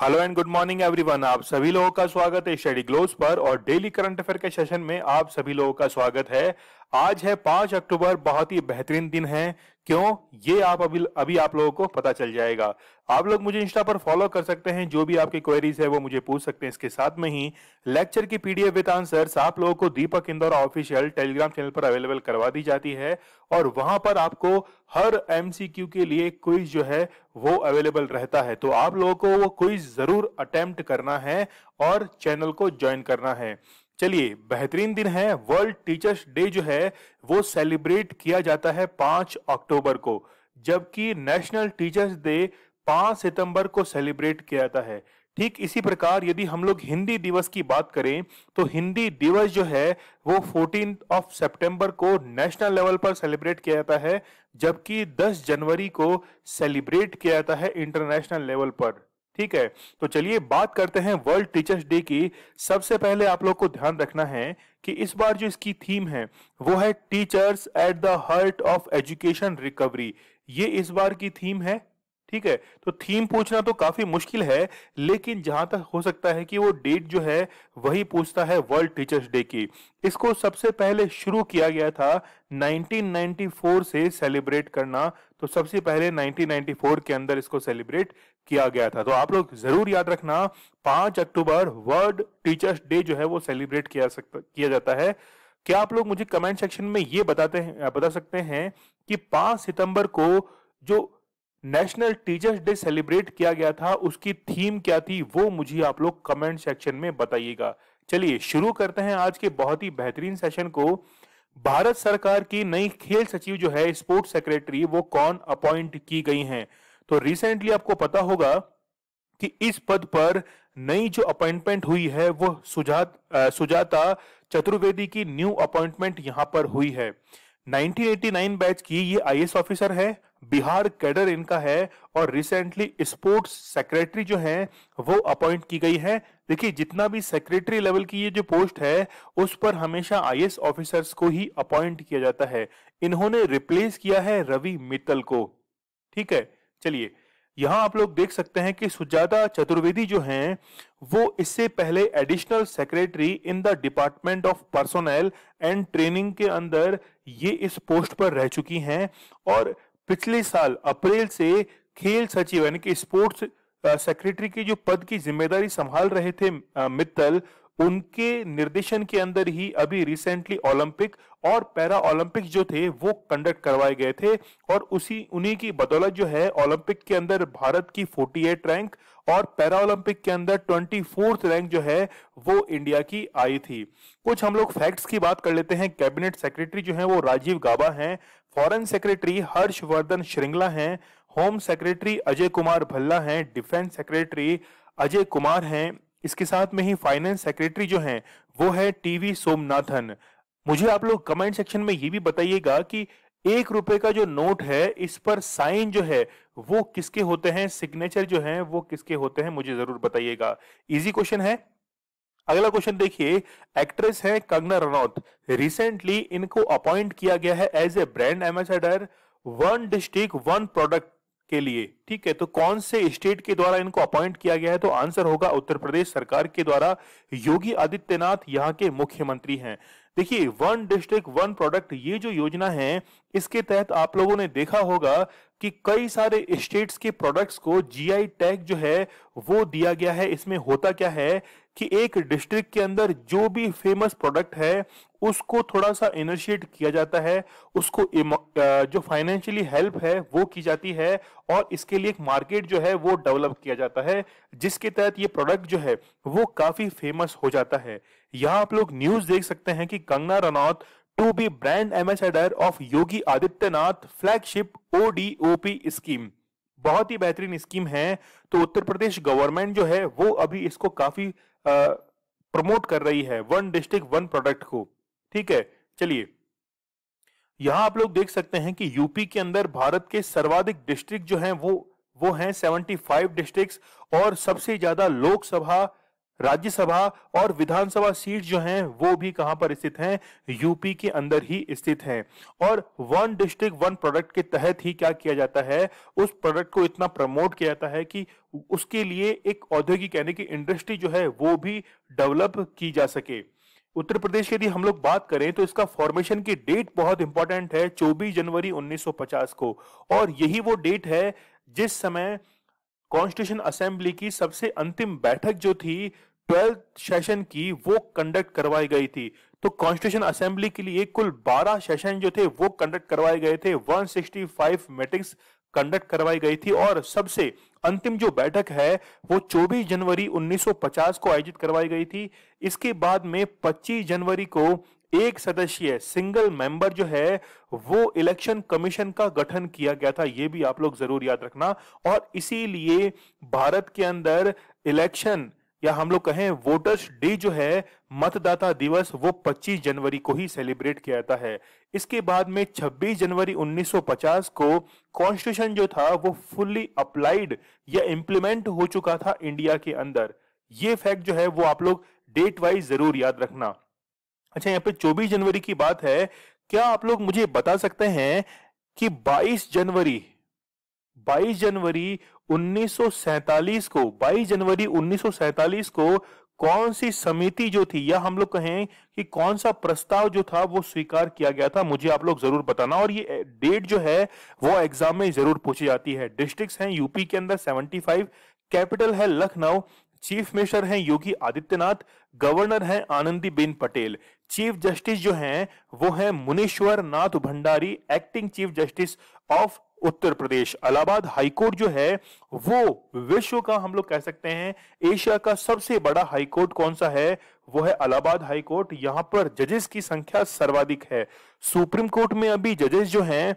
hello and good morning everyone आप सभी लोगों का स्वागत है स्टडी ग्लोस पर और डेली करंट अफेयर के सेशन में आप सभी लोगों का स्वागत है आज है पांच अक्टूबर बहुत ही बेहतरीन दिन है क्यों ये आप अभी अभी आप लोगों को पता चल जाएगा आप लोग मुझे इंस्टा पर फॉलो कर सकते हैं जो भी आपकी क्वेरीज है वो मुझे पूछ सकते हैं इसके साथ में ही लेक्चर की पीडीएफ विद आंसर्स आप लोगों को Deepak Indore official Telegram channel पर अवेलेबल करवा दी जाती है और वहां पर आपको हर एमसीक्यू के लिए क्विज जो है वो अवेलेबल रहता है तो आप लोगों को वो क्विज जरूर अटेम्प्ट करना है और चैनल को ज्वाइन करना है चलिए बेहतरीन दिन है वर्ल्ड टीचर्स डे जो है वो सेलिब्रेट किया जाता है पांच अक्टूबर को जबकि नेशनल टीचर्स डे पांच सितंबर को सेलिब्रेट किया जाता है ठीक इसी प्रकार यदि हम लोग हिंदी दिवस की बात करें तो हिंदी दिवस जो है वो फोर्टीन ऑफ सितंबर को नेशनल लेवल पर सेलिब्रेट किया जाता है जबकि 10 जनवरी को सेलिब्रेट किया जाता है इंटरनेशनल लेवल पर ठीक है तो चलिए बात करते हैं वर्ल्ड टीचर्स डे की सबसे पहले आप लोग को ध्यान रखना है कि इस बार जो इसकी थीम है वो है teachers at the heart of education recovery ये इस बार की थीम है ठीक है तो थीम पूछना तो काफी मुश्किल है लेकिन जहां तक हो सकता है कि वो डेट जो है वही पूछता है वर्ल्ड टीचर्स डे की इसको सबसे पहले शुरू किया गया था 1994 से सेलिब्रेट करना तो सबसे पहले 1994 के अंदर इसको सेलिब्रेट किया गया था तो आप लोग जरूर याद रखना पांच अक्टूबर वर्ल्ड टीचर्स डे जो है वो सेलिब्रेट किया सकता किया जाता है क्या आप लोग मुझे कमेंट सेक्शन में ये बताते हैं बता सकते हैं कि 5 सितंबर को जो नेशनल टीचर्स डे सेलिब्रेट किया गया था उसकी थीम क्या थी वो मुझे आप लोग कमेंट सेक्शन में बताइएगा चलिए शुरू करते हैं आज के बहुत ही बेहतरीन सेशन को भारत सरकार की नई खेल सचिव जो है स्पोर्ट्स सेक्रेटरी वो कौन अपॉइंट की गई हैं तो रिसेंटली आपको पता होगा कि इस पद पर नई जो अपॉइंटमेंट हुई है वो सुजात सुजाता चतुर्वेदी की न्यू अपॉइंटमेंट यहां पर हुई है 1989 बैच की ये आईएएस ऑफिसर है बिहार कैडर इनका है और रिसेंटली स्पोर्ट्स सेक्रेटरी जो है वो अपॉइंट की गई है देखिए जितना भी सेक्रेटरी लेवल की ये जो पोस्ट है उस पर हमेशा आईएएस ऑफिसर्स को ही अपॉइंट किया जाता है इन्होंने रिप्लेस किया है रवि मित्तल को ठीक है चलिए यहाँ आप लोग देख सकते हैं कि सुजाता चतुर्वेदी जो हैं वो इससे पहले additional secretary in the department of personnel and training के अंदर ये इस पोस्ट पर रह चुकी हैं और पिछले साल अप्रैल से खेल सचिव यानी कि स्पोर्ट्स सेक्रेटरी की जो पद की जिम्मेदारी संभाल रहे थे मित्तल उनके निर्देशन के अंदर ही अभी रिसेंटली ओलंपिक और पैरा ओलंपिक जो थे वो कंडक्ट करवाए गए थे और उसी उन्हीं की बदौलत जो है ओलंपिक के अंदर भारत की 48 रैंक और पैरा ओलंपिक के अंदर ट्वेंटी फोर्थ रैंक जो है वो इंडिया की आई थी कुछ हम लोग फैक्ट्स की बात कर लेते हैं कैबिनेट सेक्रेटरी जो है वो राजीव गाबा हैं फॉरेन सेक्रेटरी हर्षवर्धन श्रृंगला हैं होम सेक्रेटरी अजय कुमार भल्ला हैं डिफेंस सेक्रेटरी अजय कुमार हैं इसके साथ में ही फाइनेंस सेक्रेटरी जो हैं वो है टीवी सोमनाथन मुझे आप लोग कमेंट सेक्शन में ये भी बताइएगा कि एक रुपए का जो नोट है इस पर साइन जो है वो किसके होते हैं सिग्नेचर जो है वो किसके होते हैं मुझे जरूर बताइएगा इजी क्वेश्चन है अगला क्वेश्चन देखिए एक्ट्रेस है कंगना रनौत रिसेंटली इनको अपॉइंट किया गया है as a brand ambassador one district one product के लिए ठीक है तो कौन से स्टेट के द्वारा इनको अपॉइंट किया गया है तो आंसर होगा उत्तर प्रदेश सरकार के द्वारा योगी आदित्यनाथ यहाँ के मुख्यमंत्री हैं देखिए वन डिस्ट्रिक्ट वन प्रोडक्ट ये जो योजना है इसके तहत आप लोगों ने देखा होगा कि कई सारे स्टेट्स के प्रोडक्ट्स को जीआई टैग जो है वो दिया गया है इसमें होता क्या है कि एक डिस्ट्रिक्ट के अंदर जो भी फेमस प्रोडक्ट है उसको थोड़ा सा इनिशिएट किया जाता है उसको जो फाइनेंशियली हेल्प है वो की जाती है और इसके लिए एक मार्केट जो है वो डेवलप किया जाता है जिसके तहत ये प्रोडक्ट जो है वो काफी फेमस हो जाता है यहाँ आप लोग न्यूज देख सकते हैं कि Kangana Ranaut to be brand ambassador of Yogi Adityanath flagship ODOP scheme बहुत ही बेहतरीन स्कीम है तो उत्तर प्रदेश गवर्नमेंट जो है वो अभी इसको काफी प्रमोट कर रही है वन डिस्ट्रिक्ट वन प्रोडक्ट को ठीक है चलिए यहां आप लोग देख सकते हैं कि यूपी के अंदर भारत के सर्वाधिक डिस्ट्रिक्ट जो हैं वो वो हैं 75 डिस्ट्रिक्ट्स और सबसे ज्यादा लोकसभा राज्यसभा और विधानसभा सीट जो हैं वो भी कहां पर स्थित हैं यूपी के अंदर ही स्थित हैं और वन डिस्ट्रिक्ट वन प्रोडक्ट के तहत ही क्या किया जाता है उस प्रोडक्ट को इतना प्रमोट किया जाता है कि उसके लिए एक औद्योगिक यानी कि इंडस्ट्री जो है वो भी डेवलप की जा सके उत्तर प्रदेश की यदि हम लोग बात करें तो इसका फॉर्मेशन की डेट बहुत इंपॉर्टेंट है 24 जनवरी 1950 को और यही वो डेट है जिस समय कॉन्स्टिट्यूशन असेंबली की सबसे अंतिम बैठक जो थी ट्वेल्थ सेशन की वो कंडक्ट करवाई गई थी तो कॉन्स्टिट्यूशन असेंबली के लिए कुल 12 सेशन जो थे वो कंडक्ट करवाए गए थे 165 मीटिंग्स कंडक्ट करवाई गई थी और सबसे अंतिम जो बैठक है वो 24 जनवरी 1950 को आयोजित करवाई गई थी इसके बाद में 25 जनवरी को एक सदस्यीय सिंगल मेंबर जो है वो इलेक्शन कमीशन का गठन किया गया था ये भी आप लोग जरूर याद रखना और इसीलिए भारत के अंदर इलेक्शन या हम लोग कहें वोटर्स डे जो है मतदाता दिवस वो 25 जनवरी को ही सेलिब्रेट किया जाता है इसके बाद में 26 जनवरी 1950 को कॉन्स्टिट्यूशन जो था वो फुल्ली अप्लाइड या इम्प्लीमेंट हो चुका था इंडिया के अंदर ये फैक्ट जो है वो आप लोग डेट वाइज जरूर याद रखना अच्छा यहाँ पे 24 जनवरी की बात है क्या आप लोग मुझे बता सकते हैं कि 22 जनवरी 22 जनवरी 1947 को 22 जनवरी 1947 को कौन सी समिति जो थी या हम लोग कहें कि कौन सा प्रस्ताव जो था वो स्वीकार किया गया था मुझे आप लोग जरूर बताना और ये डेट जो है वो एग्जाम में जरूर पूछी जाती है डिस्ट्रिक्ट हैं यूपी के अंदर 75 कैपिटल है लखनऊ चीफ मिनिस्टर हैं योगी आदित्यनाथ गवर्नर हैं बेन पटेल चीफ जस्टिस जो हैं वो हैं Munishwar Nath Bhandari acting chief justice of Uttar Pradesh Allahabad high court जो है वो विश्व का हम लोग कह सकते हैं एशिया का सबसे बड़ा हाईकोर्ट कौन सा है वो है अलाहाबाद हाईकोर्ट यहाँ पर जजेस की संख्या सर्वाधिक है सुप्रीम कोर्ट में अभी जजेस जो हैं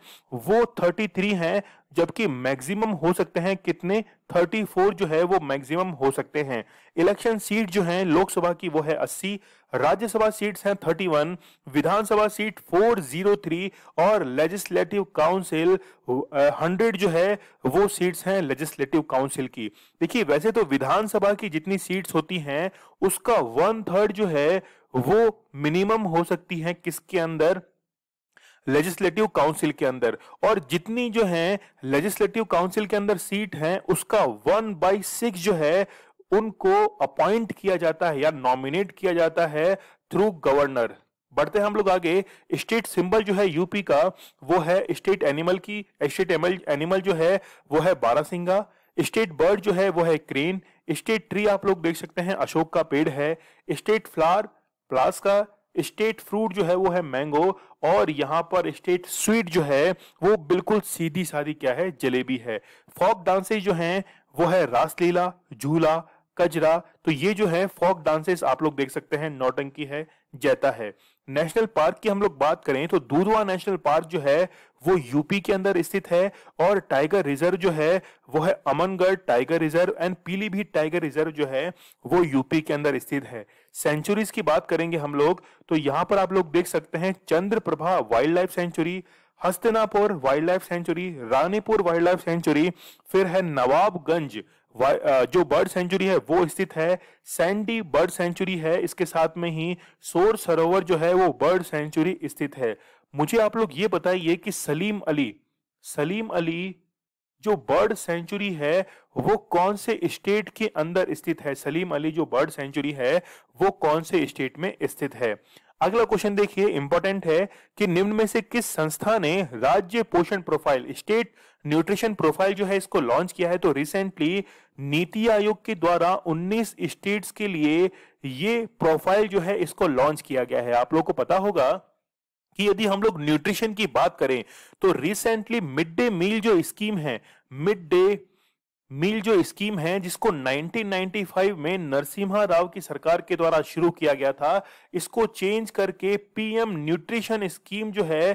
वो 33 हैं जबकि मैक्सिमम हो सकते हैं कितने 34 जो है वो मैक्सिमम हो सकते हैं इलेक्शन सीट जो है लोकसभा की वो है 80 राज्यसभा सीट्स हैं 31 विधानसभा सीट 403 और लेजिस्लेटिव काउंसिल 100 जो है वो सीट्स हैं लेजिस्लेटिव काउंसिल की देखिए वैसे तो विधानसभा की जितनी सीट्स होती हैं उसका वन थर्ड जो है वो मिनिमम हो सकती है किसके अंदर लेजिस्लेटिव काउंसिल के अंदर और जितनी जो है लेजिस्लेटिव काउंसिल के अंदर सीट है उसका वन बाई सिक्स जो है उनको अपॉइंट किया जाता है या नॉमिनेट किया जाता है थ्रू गवर्नर बढ़ते हैं हम लोग आगे स्टेट सिंबल जो है यूपी का वो है स्टेट एनिमल की स्टेट एनिमल जो है वो है बारासिंगा स्टेट बर्ड जो है वो है क्रेन स्टेट ट्री आप लोग देख सकते हैं अशोक का पेड़ है स्टेट फ्लावर प्लास का स्टेट फ्रूट जो है वो है मैंगो और यहाँ पर स्टेट स्वीट जो है वो बिल्कुल सीधी सादी क्या है जलेबी है फॉक डांसेस जो हैं वो है रासलीला झूला कजरा तो ये जो है फॉक डांसेस आप लोग देख सकते हैं नौटंकी है जैता है नेशनल पार्क की हम लोग बात करें तो दूधवा नेशनल पार्क जो है वो यूपी के अंदर स्थित है और टाइगर रिजर्व जो है वो है Amangarh tiger reserve and Pilibhit tiger reserve जो है वो यूपी के अंदर स्थित है सेंचुरीज की बात करेंगे हम लोग तो यहाँ पर आप लोग देख सकते हैं Chandra Prabha wildlife sanctuary Hastinapur wildlife sanctuary Ranipur wildlife sanctuary फिर है नवाबगंज जो बर्ड सेंचुरी है वो स्थित है सैंडी बर्ड सेंचुरी है इसके साथ में ही सोर सरोवर जो है वो बर्ड सेंचुरी स्थित है मुझे आप लोग ये बताइए कि सलीम अली सलीम अली जो बर्ड सेंचुरी है वो कौन से स्टेट के अंदर स्थित है सलीम अली जो बर्ड सेंचुरी है वो कौन से स्टेट में स्थित है अगला क्वेश्चन देखिए इंपॉर्टेंट है कि निम्न में से किस संस्था ने राज्य पोषण प्रोफाइल स्टेट न्यूट्रिशन प्रोफाइल जो है इसको लॉन्च किया है तो रिसेंटली नीति आयोग के द्वारा 19 स्टेट्स के लिए ये प्रोफाइल जो है इसको लॉन्च किया गया है आप लोगों को पता होगा कि यदि हम लोग न्यूट्रिशन की बात करें तो रिसेंटली मिड डे मील जो स्कीम है मिड डे मील जो स्कीम है जिसको 1995 में नरसिम्हा राव की सरकार के द्वारा शुरू किया गया था इसको चेंज करके पीएम न्यूट्रिशन स्कीम जो है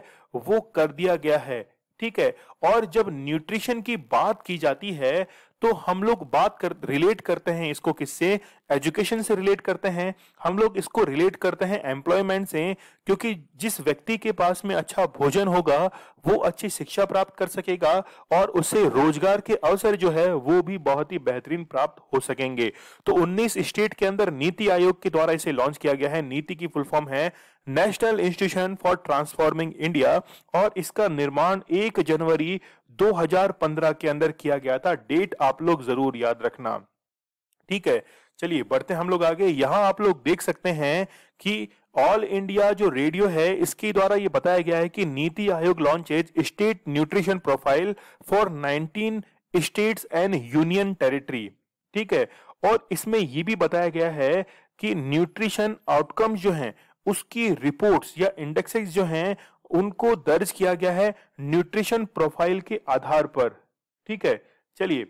वो कर दिया गया है ठीक है और जब न्यूट्रिशन की बात की जाती है तो हम लोग बात कर रिलेट करते हैं इसको किससे एजुकेशन से रिलेट करते हैं हम लोग इसको रिलेट करते हैं एम्प्लॉयमेंट से क्योंकि जिस व्यक्ति के पास में अच्छा भोजन होगा वो अच्छी शिक्षा प्राप्त कर सकेगा और उसे रोजगार के अवसर जो है वो भी बहुत ही बेहतरीन प्राप्त हो सकेंगे तो 19 स्टेट के अंदर नीति आयोग के द्वारा इसे लॉन्च किया गया है नीति की फुल फॉर्म है national institution for transforming India और इसका निर्माण एक जनवरी की 2015 के अंदर किया गया था डेट आप लोग जरूर याद रखना ठीक है चलिए बढ़ते हम लोग आगे यहां आप लोग देख सकते हैं कि ऑल इंडिया जो रेडियो है इसके द्वारा ये बताया गया है कि NITI Aayog launch as state nutrition profile for 19 states and union territory ठीक है और इसमें ये भी बताया गया है कि न्यूट्रिशन आउटकम्स जो हैं उसकी रिपोर्ट्स या इंडेक्सेस जो हैं उनको दर्ज किया गया है न्यूट्रिशन प्रोफाइल के आधार पर ठीक है चलिए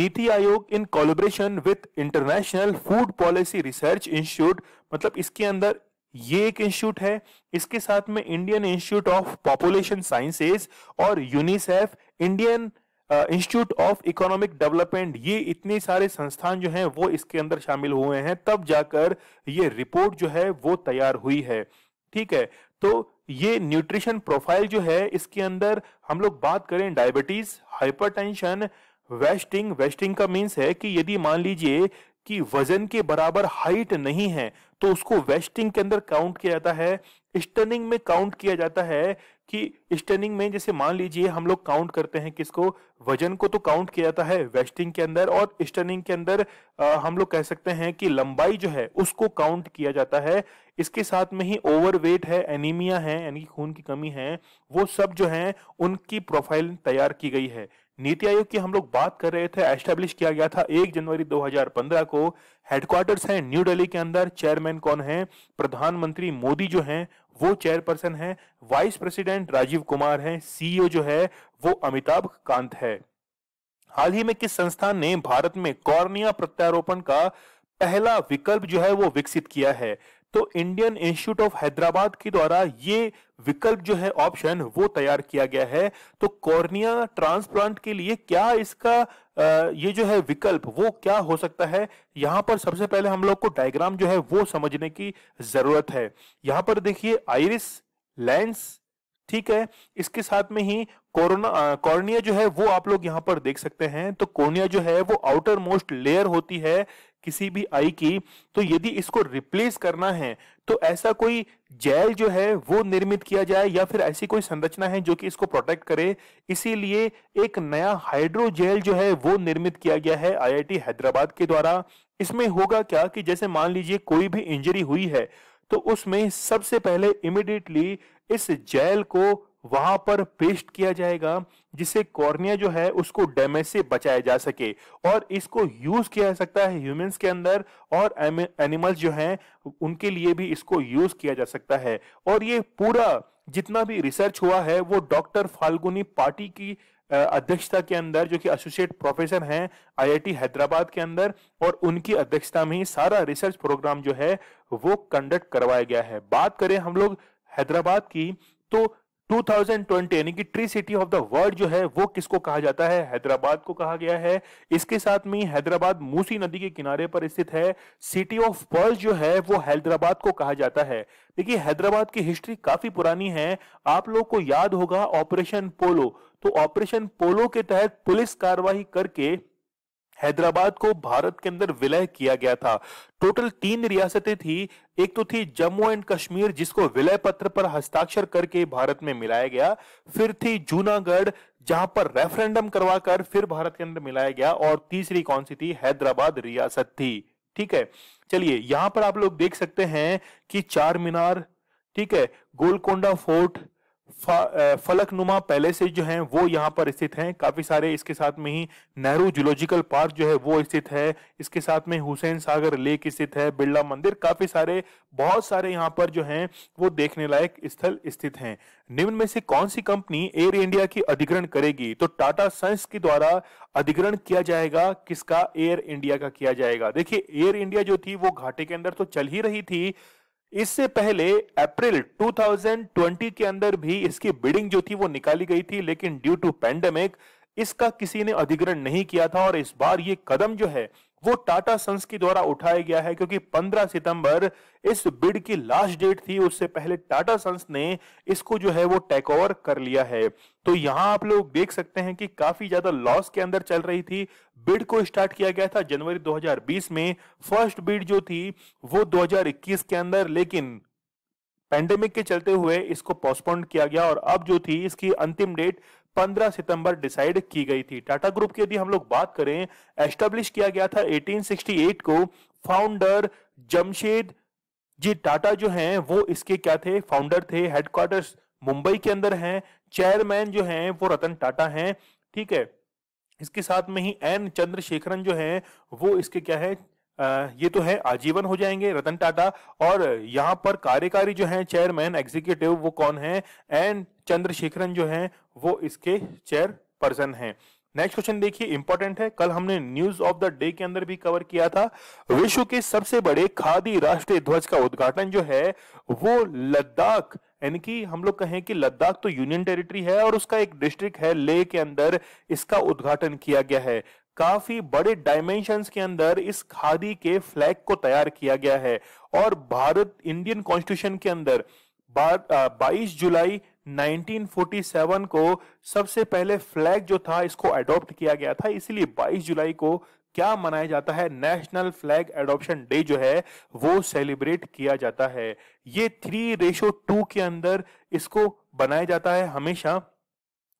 NITI Aayog in collaboration with international food policy research institute मतलब इसके अंदर ये एक इंस्टीट्यूट है इसके साथ में Indian institute of population sciences और UNICEF Indian institute of economic development ये इतने सारे संस्थान जो हैं वो इसके अंदर शामिल हुए हैं तब जाकर ये रिपोर्ट जो है वो तैयार हुई है ठीक है तो ये न्यूट्रिशन प्रोफाइल जो है इसके अंदर हम लोग बात करें डायबिटीज हाइपरटेंशन वेस्टिंग वेस्टिंग का मीन्स है कि यदि मान लीजिए कि वजन के बराबर हाइट नहीं है तो उसको वेस्टिंग के अंदर काउंट किया जाता है स्टनिंग में काउंट किया जाता है कि स्टर्निंग में जैसे मान लीजिए हम लोग काउंट करते हैं किसको वजन को तो काउंट किया जाता है वेस्टिंग के अंदर और स्टर्निंग के अंदर आ, हम लोग कह सकते हैं कि लंबाई जो है उसको काउंट किया जाता है इसके साथ में ही ओवरवेट है एनीमिया है यानी खून की कमी है वो सब जो है उनकी प्रोफाइल तैयार की गई है नीति आयोग की हम लोग बात कर रहे थे एस्टेब्लिश किया गया था एक जनवरी 2015 को हेडक्वार्टर्स है न्यू दिल्ली के अंदर चेयरमैन कौन है प्रधानमंत्री मोदी जो हैं वो चेयरपर्सन है वाइस प्रेसिडेंट राजीव कुमार है सीईओ e जो है वो अमिताभ कांत है हाल ही में किस संस्थान ने भारत में कॉर्निया प्रत्यारोपण का पहला विकल्प जो है वो विकसित किया है तो इंडियन इंस्टीट्यूट ऑफ हैदराबाद के द्वारा ये विकल्प जो है ऑप्शन वो तैयार किया गया है तो कॉर्निया ट्रांसप्लांट के लिए क्या इसका ये जो है विकल्प वो क्या हो सकता है यहां पर सबसे पहले हम लोग को डायग्राम जो है वो समझने की जरूरत है यहां पर देखिए आइरिस लेंस ठीक है इसके साथ में ही कोरोना कॉर्निया जो है वो आप लोग यहां पर देख सकते हैं तो कॉर्निया जो है वो आउटर मोस्ट लेयर होती है किसी भी आई की तो यदि इसको रिप्लेस करना है तो ऐसा कोई जेल जो है वो निर्मित किया जाए या फिर ऐसी कोई संरचना है जो कि इसको प्रोटेक्ट करे इसीलिए एक नया हाइड्रो जेल जो है वो निर्मित किया गया है आईआईटी हैदराबाद के द्वारा इसमें होगा क्या कि जैसे मान लीजिए कोई भी इंजरी हुई है तो उसमें सबसे पहले इमिडिएटली इस जेल को वहां पर पेस्ट किया जाएगा जिससे कॉर्निया जो है उसको डैमेज से बचाया जा सके और इसको यूज किया जा सकता है ह्यूमंस के अंदर और एनिमल्स जो हैं उनके लिए भी इसको यूज किया जा सकता है और ये पूरा जितना भी रिसर्च हुआ है वो डॉक्टर फाल्गुनी पार्टी की अध्यक्षता के अंदर जो कि एसोसिएट प्रोफेसर हैं आईआईटी हैदराबाद के अंदर और उनकी अध्यक्षता में ही सारा रिसर्च प्रोग्राम जो है वो कंडक्ट करवाया गया है बात करें हम लोग हैदराबाद की तो 2020 यानी कि tree city of the world जो है वो किसको कहा जाता है हैदराबाद को कहा गया है इसके साथ में हैदराबाद मूसी नदी के किनारे पर स्थित है सिटी ऑफ वर्ल्ड जो है वो हैदराबाद को कहा जाता है देखिए हैदराबाद की हिस्ट्री काफी पुरानी है आप लोग को याद होगा ऑपरेशन पोलो तो ऑपरेशन पोलो के तहत पुलिस कार्रवाई करके हैदराबाद को भारत के अंदर विलय किया गया था टोटल तीन रियासतें थी एक तो थी जम्मू एंड कश्मीर जिसको विलय पत्र पर हस्ताक्षर करके भारत में मिलाया गया फिर थी जूनागढ़ जहां पर रेफरेंडम करवाकर फिर भारत के अंदर मिलाया गया और तीसरी कौन सी थी हैदराबाद रियासत थी ठीक है चलिए यहां पर आप लोग देख सकते हैं कि चार मीनार ठीक है गोलकोंडा फोर्ट फलकनुमा पैलेस जो है वो यहाँ पर स्थित हैं काफ़ी सारे इसके साथ में ही नेहरू जूलॉजिकल पार्क जो है वो स्थित है इसके साथ में हुसैन सागर लेक स्थित है बिरला मंदिर काफ़ी सारे बहुत सारे यहाँ पर जो हैं वो देखने लायक स्थल स्थित हैं निम्न में से कौन सी कंपनी एयर इंडिया की अधिग्रहण करेगी तो टाटा सन्स के द्वारा अधिग्रहण किया जाएगा किसका एयर इंडिया का किया जाएगा देखिए एयर इंडिया जो थी वो घाटे के अंदर तो चल ही रही थी इससे पहले अप्रैल 2020 के अंदर भी इसकी बिडिंग जो थी वो निकाली गई थी लेकिन ड्यू टू पैंडेमिक इसका किसी ने अधिग्रहण नहीं किया था और इस बार ये कदम जो है वो टाटा सन्स के द्वारा उठाया गया है क्योंकि 15 सितंबर इस बिड की लास्ट डेट थी उससे पहले टाटा सन्स ने इसको जो है वो टेक ओवर कर लिया है तो यहां आप लोग देख सकते हैं कि काफी ज्यादा लॉस के अंदर चल रही थी बिड को स्टार्ट किया गया था जनवरी 2020 में फर्स्ट बिड जो थी वो 2021 के अंदर लेकिन पैंडेमिक के चलते हुए इसको पोस्टपोन्ड किया गया और अब जो थी इसकी अंतिम डेट 15 सितंबर डिसाइड की गई थी टाटा ग्रुप की यदि हम लोग बात करें एस्टेब्लिश किया गया था 1868 को फाउंडर जमशेद जी टाटा जो हैं वो इसके क्या थे फाउंडर थे हेडक्वार्टर्स मुंबई के अंदर हैं चेयरमैन जो हैं वो रतन टाटा हैं ठीक है इसके साथ में ही एन चंद्रशेखरन जो हैं वो इसके क्या है आ, ये तो है आजीवन हो जाएंगे रतन टाटा और यहाँ पर कार्यकारी जो है चेयरमैन एग्जीक्यूटिव वो कौन है एन चंद्रशेखरन जो है वो इसके चेयर पर्सन है नेक्स्ट क्वेश्चन देखिए इंपॉर्टेंट है कल हमने न्यूज ऑफ द डे के अंदर भी कवर किया था विश्व के सबसे बड़े खादी राष्ट्रीय ध्वज का उद्घाटन जो है वो लद्दाख यानी कि हम लोग कहें कि लद्दाख तो यूनियन टेरिटरी है और उसका एक डिस्ट्रिक्ट है ले के अंदर इसका उद्घाटन किया गया है काफी बड़े डायमेंशंस के अंदर इस खादी के फ्लैग को तैयार किया गया है और भारत इंडियन कॉन्स्टिट्यूशन के अंदर बाईस जुलाई 1947 को सबसे पहले फ्लैग जो था इसको एडॉप्ट किया गया था इसलिए 22 जुलाई को क्या मनाया जाता है नेशनल फ्लैग एडॉप्शन डे जो है वो सेलिब्रेट किया जाता है ये थ्री रेशो टू के अंदर इसको बनाया जाता है हमेशा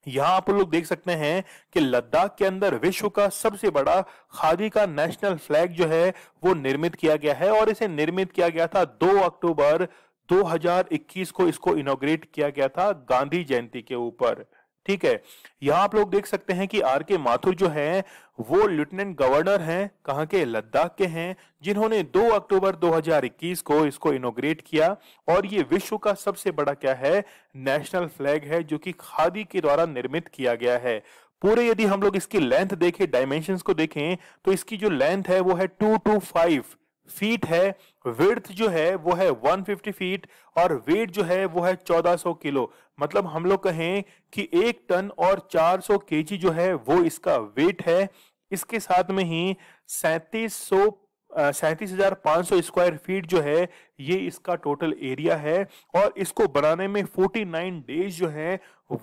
यहां आप लोग देख सकते हैं कि लद्दाख के अंदर विश्व का सबसे बड़ा खादी का नेशनल फ्लैग जो है वो निर्मित किया गया है और इसे निर्मित किया गया था 2 अक्टूबर 2021 को इसको इनोग्रेट किया गया था गांधी जयंती के ऊपर ठीक है यहां आप लोग देख सकते हैं कि आर के माथुर जो है वो लेफ्टिनेंट गवर्नर हैं कहा के लद्दाख के हैं जिन्होंने 2 अक्टूबर 2021 को इसको इनोग्रेट किया और ये विश्व का सबसे बड़ा क्या है नेशनल फ्लैग है जो कि खादी के द्वारा निर्मित किया गया है पूरे यदि हम लोग इसकी लेंथ देखें डायमेंशन को देखें तो इसकी जो लेंथ है वो है टू टू फाइव फीट है विर्थ जो है वो है 150 फीट और वेट जो है वो है 1400 किलो मतलब हम लोग कहें कि एक टन और 400 जी जो है वो इसका वेट है इसके साथ में ही सैतीस सौ सैंतीस हजार पाँच सौ स्क्वायर फीट जो है ये इसका टोटल एरिया है और इसको बनाने में 49 डेज जो है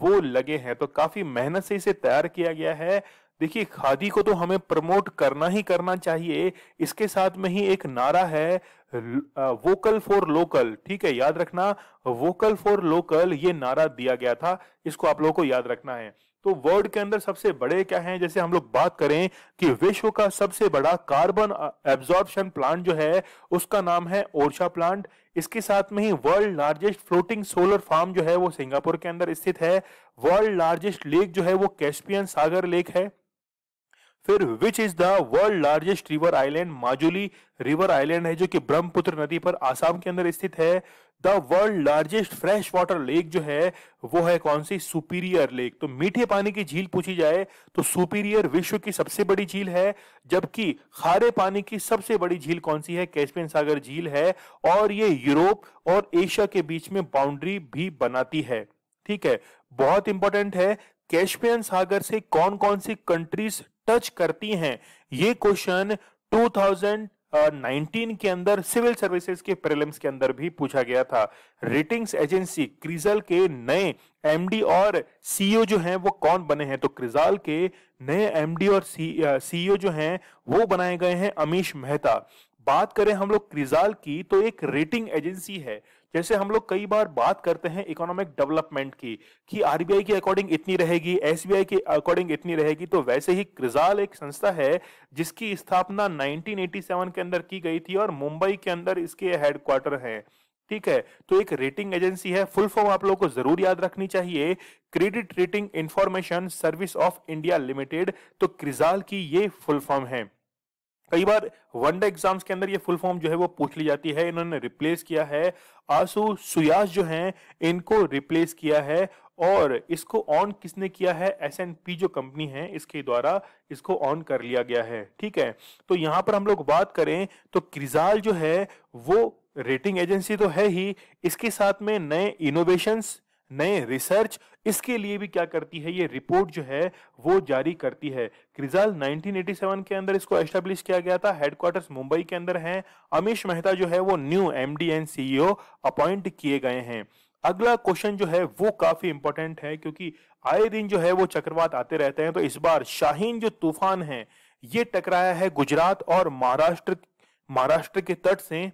वो लगे हैं तो काफी मेहनत से इसे तैयार किया गया है देखिए खादी को तो हमें प्रमोट करना ही करना चाहिए इसके साथ में ही एक नारा है वोकल फॉर लोकल ठीक है याद रखना वोकल फॉर लोकल ये नारा दिया गया था इसको आप लोगों को याद रखना है तो वर्ल्ड के अंदर सबसे बड़े क्या हैं जैसे हम लोग बात करें कि विश्व का सबसे बड़ा कार्बन एब्जॉर्प्शन प्लांट जो है उसका नाम है ओरछा प्लांट इसके साथ में ही world largest floating solar farm जो है वो सिंगापुर के अंदर स्थित है वर्ल्ड लार्जेस्ट लेक जो है वो कैस्पियन सागर लेक है फिर which is the world largest river island Majuli river island है जो कि ब्रह्मपुत्र नदी पर आसाम के अंदर स्थित है the world largest fresh water lake जो है वो है कौन सी सुपीरियर लेक तो मीठे पानी की झील पूछी जाए तो सुपीरियर विश्व की सबसे बड़ी झील है जबकि खारे पानी की सबसे बड़ी झील कौन सी है कैस्पियन सागर झील है और ये यूरोप और एशिया के बीच में बाउंड्री भी बनाती है ठीक है बहुत इंपॉर्टेंट है कैस्पियन सागर से कौन कौन सी कंट्रीज टच करती हैं ये क्वेश्चन 2019 के अंदर सिविल सर्विसेज के प्रीलिम्स के अंदर भी पूछा गया था रेटिंग्स एजेंसी क्रिजल के नए एमडी और सीईओ e जो हैं वो कौन बने हैं तो क्रिजाल के नए एमडी और सीईओ e जो हैं वो बनाए गए हैं अमीश मेहता बात करें हम लोग क्रिजाल की तो एक रेटिंग एजेंसी है जैसे हम लोग कई बार बात करते हैं इकोनॉमिक डेवलपमेंट की कि आरबीआई के अकॉर्डिंग इतनी रहेगी एसबीआई के अकॉर्डिंग इतनी रहेगी तो वैसे ही क्रिजाल एक संस्था है जिसकी स्थापना 1987 के अंदर की गई थी और मुंबई के अंदर इसके हेडक्वार्टर है ठीक है तो एक रेटिंग एजेंसी है फुल फॉर्म आप लोगों को जरूर याद रखनी चाहिए credit rating information service of India limited तो क्रिजाल की ये फुल फॉर्म है कई बार वनडे एग्जाम्स के अंदर ये फुल फॉर्म जो है वो पूछ ली जाती है इन्होंने रिप्लेस किया है आसू सुयास जो हैं इनको रिप्लेस किया है और इसको ऑन किसने किया है एस एन पी जो कंपनी है इसके द्वारा इसको ऑन कर लिया गया है ठीक है तो यहाँ पर हम लोग बात करें तो क्रिजाल जो है वो रेटिंग एजेंसी तो है ही इसके साथ में नए इनोवेशंस नए रिसर्च इसके लिए भी क्या करती है ये रिपोर्ट जो है वो जारी करती है क्रिजाल 1987 के अंदर इसको एस्टेब्लिश किया गया था हेडक्वार्टर्स मुंबई के अंदर है अमीश मेहता जो है वो new M D and CEO appoint किए गए हैं अगला क्वेश्चन जो है वो काफी इंपॉर्टेंट है क्योंकि आए दिन जो है वो चक्रवात आते रहते हैं तो इस बार शाहीन जो तूफान है ये टकराया है गुजरात और महाराष्ट्र महाराष्ट्र के तट से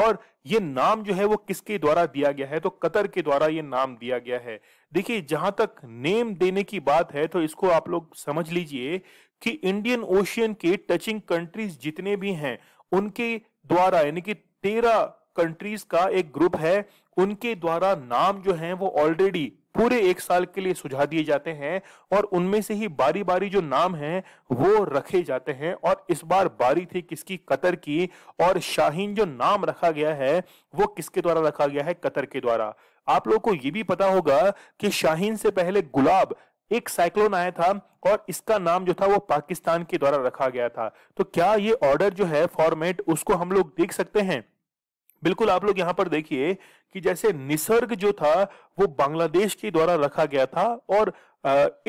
और ये नाम जो है वो किसके द्वारा दिया गया है तो कतर के द्वारा ये नाम दिया गया है देखिए जहां तक नेम देने की बात है तो इसको आप लोग समझ लीजिए कि इंडियन ओशियन के टचिंग कंट्रीज जितने भी हैं उनके द्वारा यानी कि तेरह कंट्रीज का एक ग्रुप है उनके द्वारा नाम जो है वो ऑलरेडी पूरे एक साल के लिए सुझा दिए जाते हैं और उनमें से ही बारी बारी जो नाम हैं वो रखे जाते हैं और इस बार बारी थी किसकी कतर की और शाहीन जो नाम रखा गया है वो किसके द्वारा रखा गया है कतर के द्वारा आप लोगों को ये भी पता होगा कि शाहीन से पहले गुलाब एक साइक्लोन आया था और इसका नाम जो था वो पाकिस्तान के द्वारा रखा गया था तो क्या ये ऑर्डर जो है फॉर्मेट उसको हम लोग देख सकते हैं बिल्कुल आप लोग यहां पर देखिए कि जैसे निसर्ग जो था वो बांग्लादेश के द्वारा रखा गया था और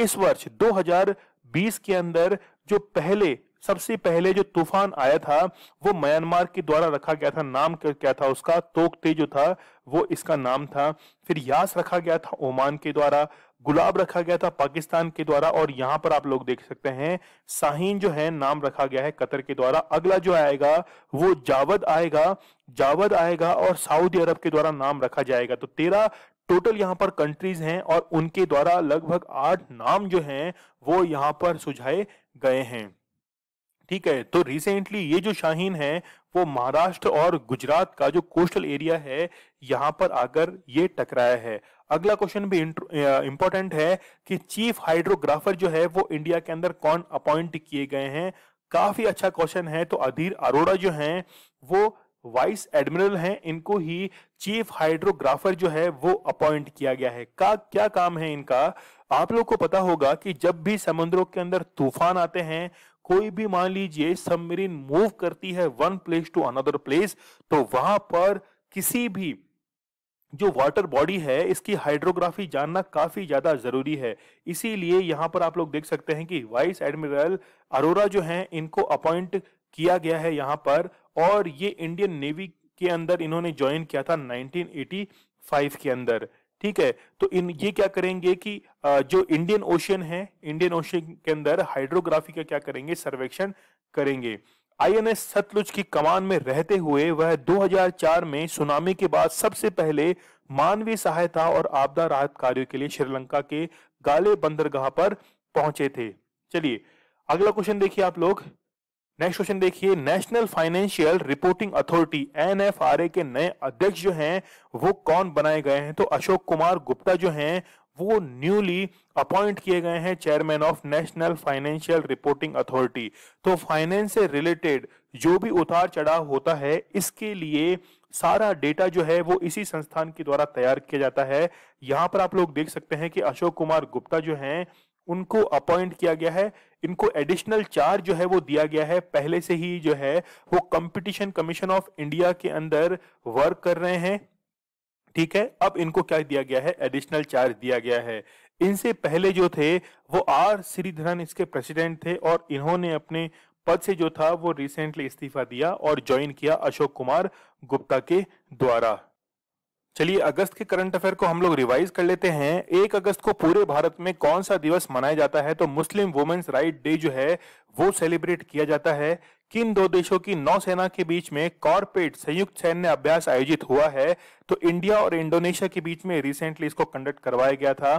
इस वर्ष 2020 के अंदर जो पहले सबसे पहले जो तूफान आया था वो म्यांमार के द्वारा रखा गया था नाम क्या था उसका तोकते जो था वो इसका नाम था फिर यास रखा गया था ओमान के द्वारा गुलाब रखा गया था पाकिस्तान के द्वारा और यहां पर आप लोग देख सकते हैं साहिन जो है नाम रखा गया है कतर के द्वारा अगला जो आएगा वो जावद आएगा जावद आएगा और सऊदी अरब के द्वारा नाम रखा जाएगा तो तेरा टोटल यहाँ पर कंट्रीज हैं और उनके द्वारा लगभग आठ नाम जो हैं वो यहां पर सुझाए गए हैं ठीक है तो रिसेंटली ये जो शाहीन है वो महाराष्ट्र और गुजरात का जो कोस्टल एरिया है यहां पर आकर ये टकराया है अगला क्वेश्चन भी इंपॉर्टेंट है कि चीफ हाइड्रोग्राफर जो है वो इंडिया के अंदर कौन अपॉइंट किए गए हैं काफी अच्छा क्वेश्चन है तो अधीर अरोड़ा जो हैं वो वाइस एडमिरल हैं इनको ही चीफ हाइड्रोग्राफर जो है वो अपॉइंट किया गया है का क्या काम है इनका आप लोग को पता होगा कि जब भी समुद्रों के अंदर तूफान आते हैं कोई भी मान लीजिए सबमरीन मूव करती है one place to another place तो वहां पर किसी भी जो वाटर बॉडी है इसकी हाइड्रोग्राफी जानना काफी ज्यादा जरूरी है इसीलिए यहाँ पर आप लोग देख सकते हैं कि वाइस एडमिरल अरोरा जो हैं इनको अपॉइंट किया गया है यहाँ पर और ये इंडियन नेवी के अंदर इन्होंने ज्वाइन किया था 1985 के अंदर ठीक है तो इन ये क्या करेंगे कि जो इंडियन ओशियन है इंडियन ओशियन के अंदर हाइड्रोग्राफी का क्या करेंगे सर्वेक्षण करेंगे आईएनएस सतलुज की कमान में रहते हुए वह 2004 में सुनामी के बाद सबसे पहले मानवीय सहायता और आपदा राहत कार्यों के लिए श्रीलंका के गाले बंदरगाह पर पहुंचे थे चलिए अगला क्वेश्चन देखिए आप लोग नेक्स्ट क्वेश्चन देखिए नेशनल फाइनेंशियल रिपोर्टिंग अथॉरिटी एन के नए अध्यक्ष जो हैं वो कौन बनाए गए हैं तो अशोक कुमार गुप्ता जो हैं वो न्यूली अपॉइंट किए गए हैं chairman of national financial reporting authority तो फाइनेंस से रिलेटेड जो भी उतार चढ़ाव होता है इसके लिए सारा डेटा जो है वो इसी संस्थान के द्वारा तैयार किया जाता है यहाँ पर आप लोग देख सकते हैं कि अशोक कुमार गुप्ता जो हैं उनको अपॉइंट किया गया है इनको एडिशनल चार्ज जो है वो दिया गया है पहले से ही जो है वो कंपटीशन कमीशन ऑफ इंडिया के अंदर वर्क कर रहे हैं ठीक है अब इनको क्या दिया गया है एडिशनल चार्ज दिया गया है इनसे पहले जो थे वो आर श्रीधरन इसके प्रेसिडेंट थे और इन्होंने अपने पद से जो था वो रिसेंटली इस्तीफा दिया और ज्वाइन किया अशोक कुमार गुप्ता के द्वारा चलिए अगस्त के करंट अफेयर को हम लोग रिवाइज कर लेते हैं एक अगस्त को पूरे भारत में कौन सा दिवस मनाया जाता है तो मुस्लिम वुमेन्स राइट डे जो है वो सेलिब्रेट किया जाता है किन दो देशों की नौसेना के बीच में कॉर्पेट संयुक्त सैन्य अभ्यास आयोजित हुआ है तो इंडिया और इंडोनेशिया के बीच में रिसेंटली इसको कंडक्ट करवाया गया था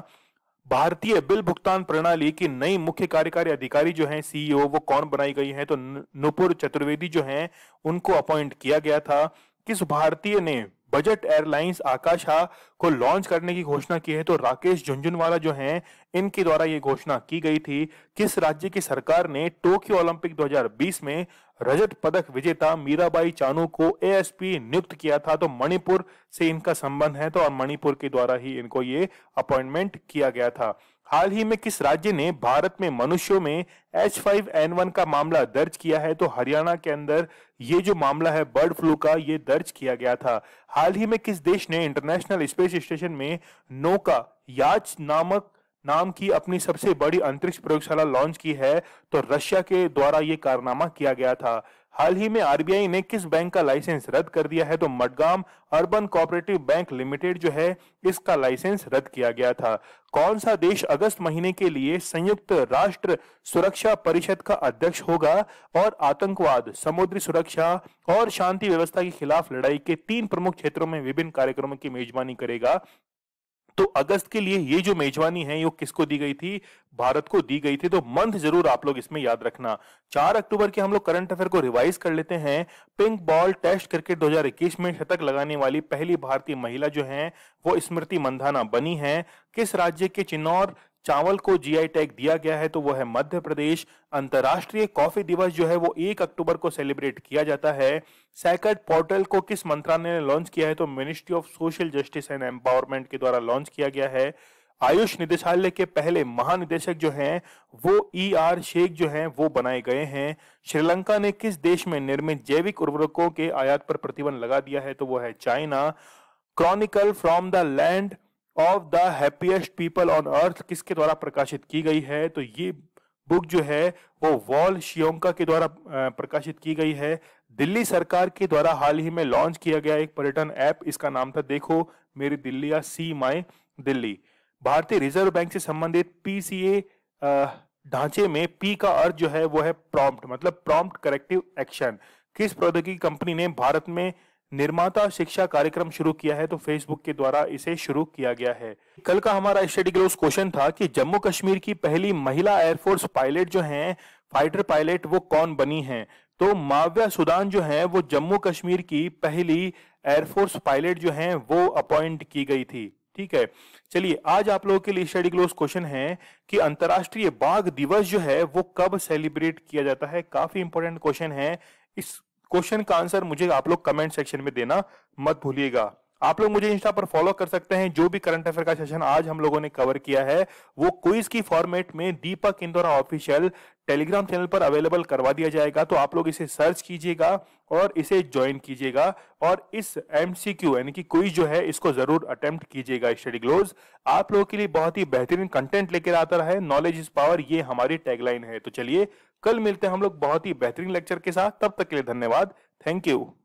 भारतीय बिल भुगतान प्रणाली की नई मुख्य कार्यकारी अधिकारी जो है सीईओ e वो कौन बनाई गई है तो नुपुर चतुर्वेदी जो है उनको अपॉइंट किया गया था किस भारतीय ने बजट एयरलाइंस आकाशा को लॉन्च करने की घोषणा की है तो राकेश झुंझुनवाला जो हैं इनके द्वारा ये घोषणा की गई थी किस राज्य की सरकार ने टोक्यो ओलंपिक 2020 में रजत पदक विजेता मीराबाई चानू को एएसपी नियुक्त किया था तो मणिपुर से इनका संबंध है तो और मणिपुर के द्वारा ही इनको ये अपॉइंटमेंट किया गया था हाल ही में किस राज्य ने भारत में मनुष्यों में एच फाइव एन वन का मामला दर्ज किया है तो हरियाणा के अंदर ये जो मामला है बर्ड फ्लू का ये दर्ज किया गया था हाल ही में किस देश ने इंटरनेशनल स्पेस स्टेशन में नोका याच नामक नाम की अपनी सबसे बड़ी अंतरिक्ष प्रयोगशाला लॉन्च की है तो रशिया के द्वारा ये कारनामा किया गया था हाल ही में आरबीआई ने किस बैंक का लाइसेंस रद्द कर दिया है तो Madgaon urban cooperative bank limited जो है इसका लाइसेंस रद्द किया गया था कौन सा देश अगस्त महीने के लिए संयुक्त राष्ट्र सुरक्षा परिषद का अध्यक्ष होगा और आतंकवाद समुद्री सुरक्षा और शांति व्यवस्था के खिलाफ लड़ाई के तीन प्रमुख क्षेत्रों में विभिन्न कार्यक्रमों की मेजबानी करेगा तो अगस्त के लिए ये जो मेजबानी है ये किसको दी गई थी भारत को दी गई थी तो मंथ जरूर आप लोग इसमें याद रखना चार अक्टूबर के हम लोग करंट अफेयर को रिवाइज कर लेते हैं पिंक बॉल टेस्ट क्रिकेट दो में शतक लगाने वाली पहली भारतीय महिला जो है वो स्मृति मंधाना बनी है किस राज्य के चिन्नौर चावल को जीआई टैग दिया गया है तो वो है मध्य प्रदेश अंतर्राष्ट्रीय कॉफी दिवस जो है वो एक अक्टूबर को सेलिब्रेट किया जाता है सैकट पोर्टल को किस मंत्रालय ने लॉन्च किया है तो ministry of social justice and empowerment के द्वारा लॉन्च किया गया है आयुष निदेशालय के पहले महानिदेशक जो हैं वो ई आर शेख जो हैं वो बनाए गए हैं श्रीलंका ने किस देश में निर्मित जैविक उर्वरकों के आयात पर प्रतिबंध लगा दिया है तो वो है China chronicle from the land of the happiest people on earth किसके द्वारा प्रकाशित की गई है तो ये बुक जो है वो वॉल शियोंका के द्वारा प्रकाशित की गई है दिल्ली सरकार के द्वारा हाल ही में लॉन्च किया गया एक पर्यटन ऐप इसका नाम था देखो मेरी दिल्ली या सी माई दिल्ली भारतीय रिजर्व बैंक से संबंधित पीसीए ढांचे में पी का अर्थ जो है वो है प्रॉम्प्ट मतलब प्रॉम्प्ट करेक्टिव एक्शन किस प्रौद्योगिकी कंपनी ने भारत में निर्माता शिक्षा कार्यक्रम शुरू किया है तो फेसबुक के द्वारा इसे शुरू किया गया है कल का हमारा स्टडी ग्रोस क्वेश्चन था कि जम्मू कश्मीर की पहली महिला एयरफोर्स पायलट जो हैं फाइटर पायलट वो कौन बनी हैं तो माव्या सुदान जो हैं वो जम्मू कश्मीर की पहली एयरफोर्स पायलट जो हैं वो अपॉइंट की गई थी ठीक है चलिए आज आप लोगों के लिए स्टडी क्लोज क्वेश्चन है कि अंतर्राष्ट्रीय बाघ दिवस जो है वो कब सेलिब्रेट किया जाता है काफी इंपॉर्टेंट क्वेश्चन है इस क्वेश्चन का आंसर मुझे आप लोग कमेंट सेक्शन में देना मत भूलिएगा आप लोग मुझे इंस्टा पर फॉलो कर सकते हैं जो भी करंट अफेयर का सेशन आज हम लोगों ने कवर किया है वो क्विज की फॉर्मेट में Deepak Indora official Telegram channel पर अवेलेबल करवा दिया जाएगा तो आप लोग इसे सर्च कीजिएगा और इसे ज्वाइन कीजिएगा और इस एमसीक्यू यानी कि क्विज जो है इसको जरूर अटेम्प्ट कीजिएगा स्टडी ग्लोज आप लोगों के लिए बहुत ही बेहतरीन कंटेंट लेकर आता रहा है नॉलेज इज पावर ये हमारी टैगलाइन है तो चलिए कल मिलते हैं हम लोग बहुत ही बेहतरीन लेक्चर के साथ तब तक के लिए धन्यवाद थैंक यू